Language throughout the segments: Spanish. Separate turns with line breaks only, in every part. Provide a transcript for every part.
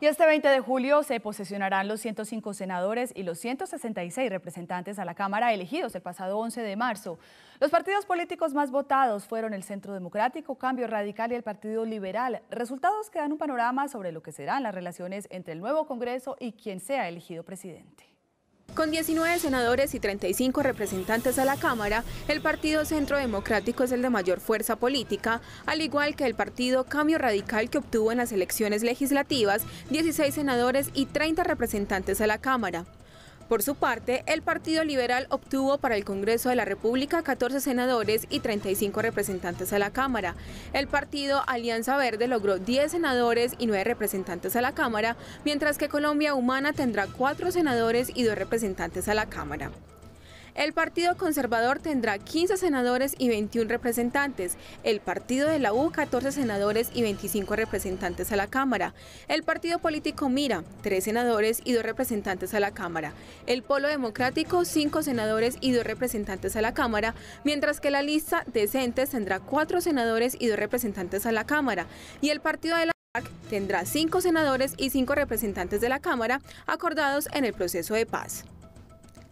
Y este 20 de julio se posesionarán los 105 senadores y los 166 representantes a la Cámara elegidos el pasado 11 de marzo. Los partidos políticos más votados fueron el Centro Democrático, Cambio Radical y el Partido Liberal, resultados que dan un panorama sobre lo que serán las relaciones entre el nuevo Congreso y quien sea elegido presidente.
Con 19 senadores y 35 representantes a la Cámara, el Partido Centro Democrático es el de mayor fuerza política, al igual que el Partido Cambio Radical que obtuvo en las elecciones legislativas 16 senadores y 30 representantes a la Cámara. Por su parte, el Partido Liberal obtuvo para el Congreso de la República 14 senadores y 35 representantes a la Cámara. El partido Alianza Verde logró 10 senadores y 9 representantes a la Cámara, mientras que Colombia Humana tendrá 4 senadores y 2 representantes a la Cámara. El Partido Conservador tendrá 15 senadores y 21 representantes, el Partido de la U 14 senadores y 25 representantes a la Cámara, el Partido Político Mira 3 senadores y 2 representantes a la Cámara, el Polo Democrático 5 senadores y 2 representantes a la Cámara, mientras que la lista Decentes tendrá 4 senadores y 2 representantes a la Cámara, y el Partido de la tendrá cinco senadores y cinco representantes de la Cámara acordados en el proceso de paz.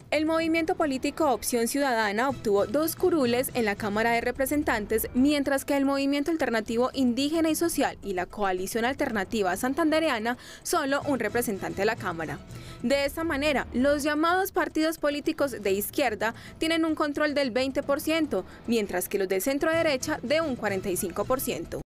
El movimiento político Opción Ciudadana obtuvo dos curules en la Cámara de Representantes, mientras que el movimiento alternativo indígena y social y la coalición alternativa santandereana solo un representante de la Cámara. De esta manera, los llamados partidos políticos de izquierda tienen un control del 20%, mientras que los de centro derecha de un 45%.